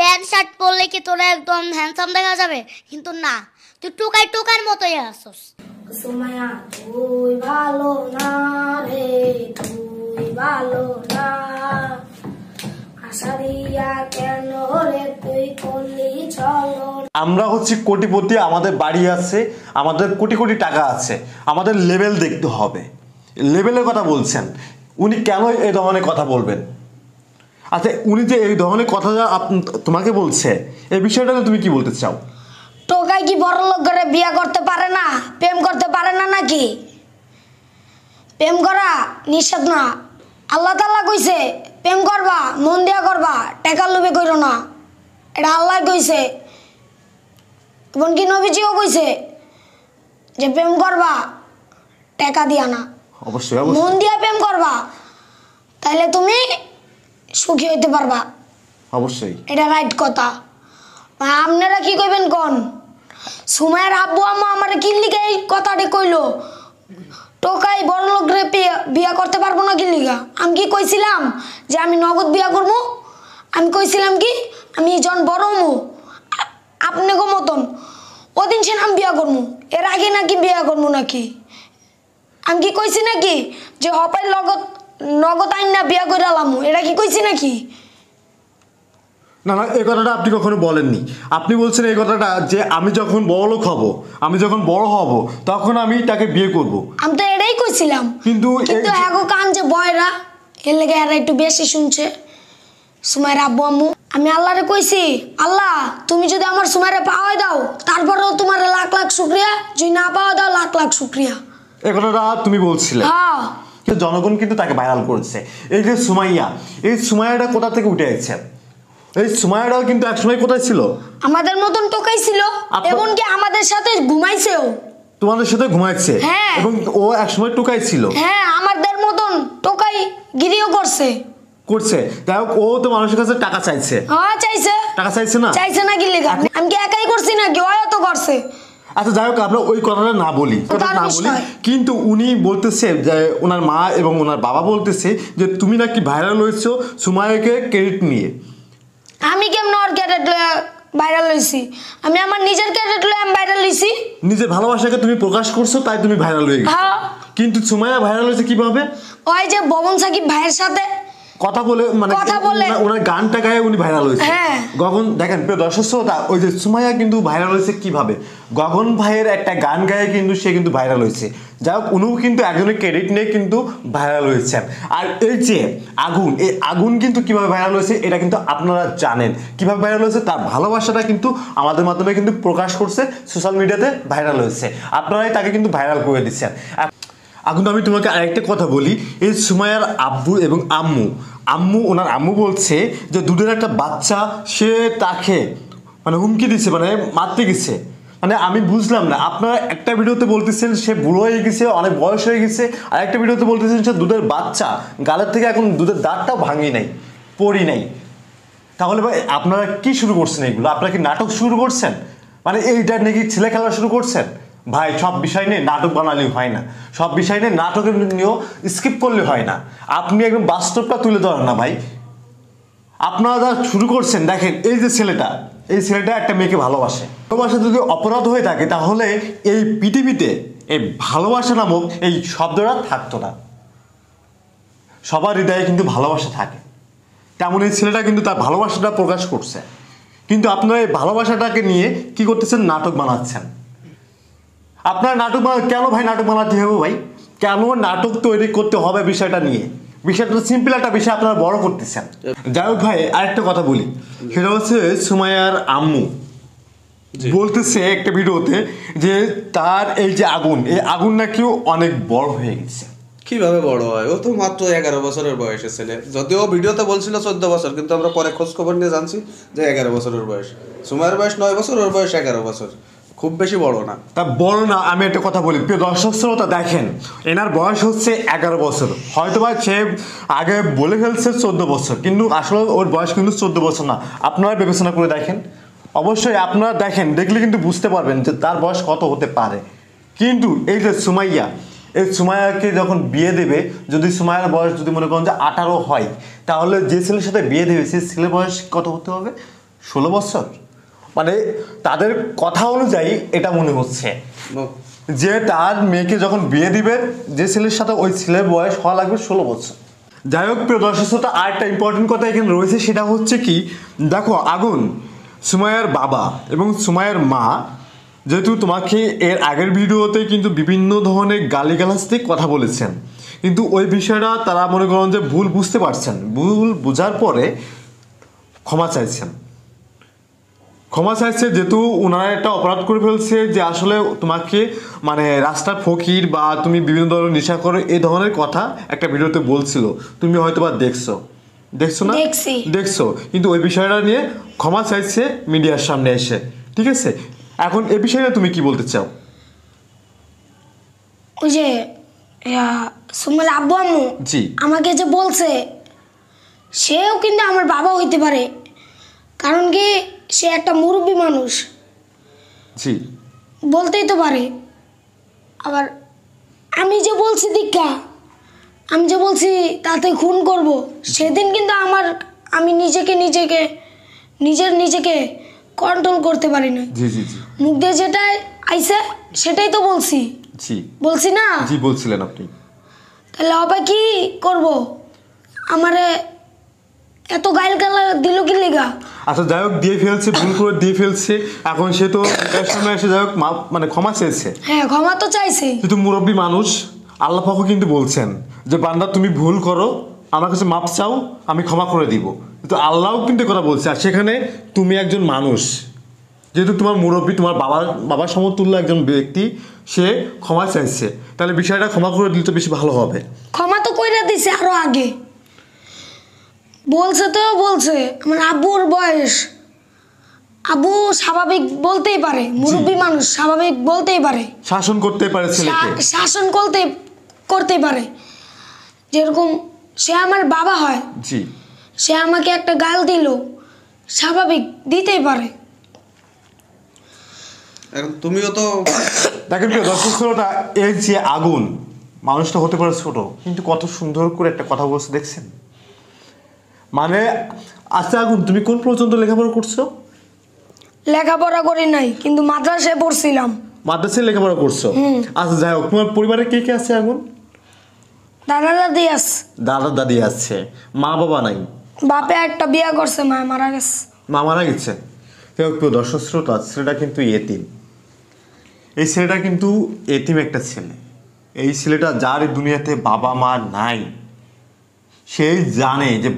Pant shirt পরলে কি তোরা একদম হ্যান্ডসাম দেখা যাবে কিন্তু না তুই টুকাই টুকার মতোই আসস তুই ভালো না রে তুই ভালো না আশা দিয়া কেন রে তুই করলি চলো আমরা হচ্ছে কোটিপতি আমাদের বাড়ি আছে আমাদের কোটি কোটি টাকা আছে আমাদের লেভেল দেখতে হবে লেভেলের কথা বলছেন উনি কেন এ ধরনের কথা বলবেন আচ্ছা উনি যে এই ধরনের কথা তোমাকে বলছে এই বিষয়টাতে তুমি কি বলতে চাও টোকাই কি বড় লোক করে বিয়ে করতে পারে না প্রেম করতে পারে না নাকি প্রেম করা নিষেধ না আল্লাহ তাল্লাহ কইছে প্রেম করবা মন দিয়া করবা টাকার লোভে করো না এটা আল্লাহ কইছে এমনকি নবীজিও কইছে যে প্রেম করবা টাকা দিয়া না অবশ্যই মন দিয়া প্রেম করবা তাহলে তুমি সুখী হইতে পারবা অবশ্যই এটা রাইট কথা আপনারা কি কইবেন কোন সুমায়ের আব্বু আম্মা আমার কিল্লিগা এই কথাটি কইলো টোকাই বড় লোক রে বিয়া করতে পারবো না কিল্লিগা আমি কি কইছিলাম যে আমি নগদ বিয়া করবো আমি কইছিলাম কি আমি জন বড় আপনি গো মতন ওদিন সে আমি বিয়া করবো এর আগে নাকি বিয়া করবো নাকি আমি কি কইছি নাকি যে হপাই লগত নগদ আইন না বিয়া করে আলামু এটা কি কইছি নাকি না না এই কথাটা আপনি কখনো বলেননি আপনি বলছেন এই কথাটা যে আমি যখন হব আমি যখন বড় হব তখন আমি তাকে বিয়ে করব আমি তো এটাই কইছিলাম কিন্তু কিন্তু এগো হ্যাঁ কান যে বয়রা এর এরা একটু বেশি শুনছে সুমাইরা আব্বু আম্মু আমি আল্লাহরে কইছি আল্লাহ তুমি যদি আমার সুমাইরা পাওয়াই দাও তারপরেও তোমার লাখ লাখ শুক্রিয়া যদি না পাওয়া দাও লাখ লাখ শুক্রিয়া এ কথাটা তুমি বলছিলে হ্যাঁ জনগণ কিন্তু তাকে ভাইরাল করছে এই যে সুমাইয়া এই সুমাইয়াটা কোথা থেকে উঠে এসেছে এই সুমাইয়াটাও কিন্তু একসময় কোথায় ছিল আমাদের মতন টোকাই ছিল এমনকি আমাদের সাথে ঘুমাইছেও তোমাদের সাথে ঘুমাইছে হ্যাঁ। এবং ও একসময় টোকাই ছিল হ্যাঁ আমাদের মতন টোকাই গিরিও করছে করছে তাও ও তো মানুষের কাছে টাকা চাইছে হ্যাঁ চাইছে টাকা চাইছে না চাইছে না কি লেখা আমি কি একাই করছি নাকি ও তো করছে আচ্ছা যাই হোক আমরা ওই কথাটা না বলি না বলি কিন্তু উনি বলতেছে যে ওনার মা এবং ওনার বাবা বলতেছে যে তুমি নাকি ভাইরাল হয়েছো সুমায়াকে ক্রেডিট নিয়ে আমি কেমন ওর ক্রেডিট ভাইরাল হইছি আমি আমার নিজের ক্যারেক্টার লয়ে আমি ভাইরাল হইছি নিজের ভালোবাসাকে তুমি প্রকাশ করছো তাই তুমি ভাইরাল হয়ে গেছো হ্যাঁ। কিন্তু সুমায়া ভাইরাল হয়েছে কিভাবে ওই যে ববন সাকিব ভাইয়ের সাথে কথা বলে মানে ওনার গানটা গায়ে উনি ভাইরাল হয়েছে হ্যাঁ। গগন দেখেন প্রিয় দর্শক শ্রোতা ওই যে সুমাইয়া কিন্তু ভাইরাল হয়েছে কিভাবে গগন ভাইয়ের একটা গান গায়ে কিন্তু সে কিন্তু ভাইরাল হয়েছে যাই হোক উনিও কিন্তু একজনের ক্রেডিট নিয়ে কিন্তু ভাইরাল হয়েছে আর এই যে আগুন এই আগুন কিন্তু কিভাবে ভাইরাল হয়েছে এটা কিন্তু আপনারা জানেন কিভাবে ভাইরাল হয়েছে তার ভালোবাসাটা কিন্তু আমাদের মাধ্যমে কিন্তু প্রকাশ করছে সোশ্যাল মিডিয়াতে ভাইরাল হয়েছে আপনারাই তাকে কিন্তু ভাইরাল করে দিচ্ছেন এখন আমি তোমাকে আরেকটা কথা বলি এই সুমায়ার আব্বু এবং আম্মু আম্মু ওনার আম্মু বলছে যে দুধের একটা বাচ্চা সে তাকে মানে হুমকি দিছে মানে মারতে গেছে মানে আমি বুঝলাম না আপনারা একটা ভিডিওতে বলতেছেন সে বুড়ো হয়ে গেছে অনেক বয়স হয়ে গেছে আর একটা ভিডিওতে বলতেছেন সে দুধের বাচ্চা গালের থেকে এখন দুধের দাঁতটাও ভাঙি নাই পড়ি নাই তাহলে ভাই আপনারা কি শুরু করছেন এগুলো আপনারা কি নাটক শুরু করছেন মানে এইটা নাকি ছেলে খেলা শুরু করছেন ভাই সব বিষয় নিয়ে নাটক বানালে হয় না সব বিষয় নিয়ে নাটকের নিয়েও স্কিপ করলে হয় না আপনি একদম বাস্তবটা তুলে ধরেন না ভাই আপনারা যা শুরু করছেন দেখেন এই যে ছেলেটা এই ছেলেটা একটা মেয়েকে ভালোবাসে ভালোবাসা যদি অপরাধ হয়ে থাকে তাহলে এই পৃথিবীতে এই ভালোবাসা নামক এই শব্দটা থাকতো না সবার হৃদয়ে কিন্তু ভালোবাসা থাকে তেমন এই ছেলেটা কিন্তু তার ভালোবাসাটা প্রকাশ করছে কিন্তু আপনারা এই ভালোবাসাটাকে নিয়ে কি করতেছেন নাটক বানাচ্ছেন আপনার নাটক কেন ভাই নাটক বানাতে হবে ভাই কেন নাটক তৈরি করতে হবে বিষয়টা নিয়ে বিষয়টা সিম্পল একটা বিষয় আপনারা বড় করতেছেন যাই হোক ভাই আরেকটা কথা বলি সেটা হচ্ছে সুমায়ার আম্মু বলতেছে একটা ভিডিওতে যে তার এই যে আগুন এই আগুন নাকি অনেক বড় হয়ে গেছে কিভাবে বড় হয় ও তো মাত্র এগারো বছরের বয়সে ছেলে যদিও ভিডিওতে বলছিল চোদ্দ বছর কিন্তু আমরা পরে খোঁজ খবর নিয়ে জানছি যে এগারো বছরের বয়স সুমায়ের বয়স নয় বছর ওর বয়স এগারো বছর খুব বেশি বড় না তা বড় না আমি একটা কথা বলি প্রিয় দর্শক শ্রোতা দেখেন এনার বয়স হচ্ছে এগারো বছর হয়তো বা সে আগে বলে ফেলছে চোদ্দ বছর কিন্তু আসলে ওর বয়স কিন্তু চোদ্দ বছর না আপনারা বিবেচনা করে দেখেন অবশ্যই আপনারা দেখেন দেখলে কিন্তু বুঝতে পারবেন যে তার বয়স কত হতে পারে কিন্তু এই যে সুমাইয়া এই সুমাইয়াকে যখন বিয়ে দেবে যদি সুমাইয়ার বয়স যদি মনে করেন যে আঠারো হয় তাহলে যে ছেলের সাথে বিয়ে দেবে সেই ছেলের বয়স কত হতে হবে ষোলো বছর মানে তাদের কথা অনুযায়ী এটা মনে হচ্ছে যে তার মেয়েকে যখন বিয়ে দিবে যে ছেলের সাথে ওই ছেলের বয়স হওয়া লাগবে ষোলো বছর যাই হোক প্রিয় দর্শক শ্রোতা একটা ইম্পর্টেন্ট কথা এখানে রয়েছে সেটা হচ্ছে কি দেখো আগুন সুমায়ার বাবা এবং সুমায়ের মা যেহেতু তোমাকে এর আগের ভিডিওতে কিন্তু বিভিন্ন ধরনের গালিগালাজ দিয়ে কথা বলেছেন কিন্তু ওই বিষয়টা তারা মনে করেন যে ভুল বুঝতে পারছেন ভুল বোঝার পরে ক্ষমা চাইছেন ক্ষমা চাইছে যেহেতু ওনারা একটা অপরাধ করে ফেলছে যে আসলে তোমাকে মানে রাস্তার ফকির বা তুমি বিভিন্ন ধরনের নেশা করো এই ধরনের কথা একটা ভিডিওতে বলছিল তুমি হয়তো বা দেখছো দেখছো না দেখছো কিন্তু ওই বিষয়টা নিয়ে ক্ষমা চাইছে মিডিয়ার সামনে এসে ঠিক আছে এখন এ বিষয়ে তুমি কি বলতে চাও ওই যে সুমল আব্বু আম্মু জি আমাকে যে বলছে সেও কিন্তু আমার বাবা হইতে পারে কারণ কি সে একটা মুরব্বী মানুষ জি বলতেই তো পারে আবার আমি যে বলছি দীক্ষা আমি যে বলছি তাতে খুন করব সেদিন কিন্তু আমার আমি নিজেকে নিজেকে নিজের নিজেকে কন্ট্রোল করতে পারি না জি জি মুখ দিয়ে যেটাই আইসে সেটাই তো বলছি জি বলছি না জি বলছিলেন আপনি তাহলে অবাক কি করব আমারে এত গাইল কালা দিল কি লেগা আচ্ছা যাই হোক দিয়ে ফেলছে ভুল করে দিয়ে ফেলছে এখন সে তো এর সামনে এসে যাই হোক মা- মানে ক্ষমা চেয়েছে হ্যাঁ ক্ষমা তো চাইছে কিন্তু মুরব্বী মানুষ আল্লাহ পাক কিন্তু বলছেন যে বান্দা তুমি ভুল করো আমার কাছে মাপ চাও আমি ক্ষমা করে দিব কিন্তু আল্লাহও কিন্তু এ কথা বলছে আর সেখানে তুমি একজন মানুষ যেহেতু তোমার মুরব্বী তোমার বাবার বাবার সমতুল্য একজন ব্যক্তি সে ক্ষমা চাইছে তাহলে বিষয়টা ক্ষমা করে দিলে তো বেশি ভালো হবে ক্ষমা তো কইরা দিছে আরো আগে বলছে তো বলছে আমার মানে আব্বুর বয়স আবু স্বাভাবিক বলতেই পারে মুরব্বী মানুষ স্বাভাবিক বলতেই পারে শাসন করতে পারে শাসন করতে করতে পারে যেরকম সে আমার বাবা হয় জি সে আমাকে একটা গাল দিল স্বাভাবিক দিতেই পারে এখন তুমিও তো দেখেন প্রিয় দর্শক শ্রোতা এর যে আগুন মানুষটা হতে পারে ছোট কিন্তু কত সুন্দর করে একটা কথা বলছে দেখছেন মানে আচ্ছা আগুন তুমি কোন পর্যন্ত লেখাপড়া করছো লেখাপড়া করি নাই কিন্তু মাদ্রাসায় পড়ছিলাম মাদ্রাসায় লেখাপড়া করছো আচ্ছা যাই হোক তোমার পরিবারে কে কে আছে আগুন দাদা দাদি আছে দাদা দাদি আছে মা বাবা নাই বাপে একটা বিয়ে করছে মা মারা গেছে মা মারা গেছে কেউ দর্শক শ্রোতা ছেলেটা কিন্তু এতিম এই ছেলেটা কিন্তু এতিম একটা ছেলে এই ছেলেটা যার দুনিয়াতে বাবা মা নাই সেই জানে যে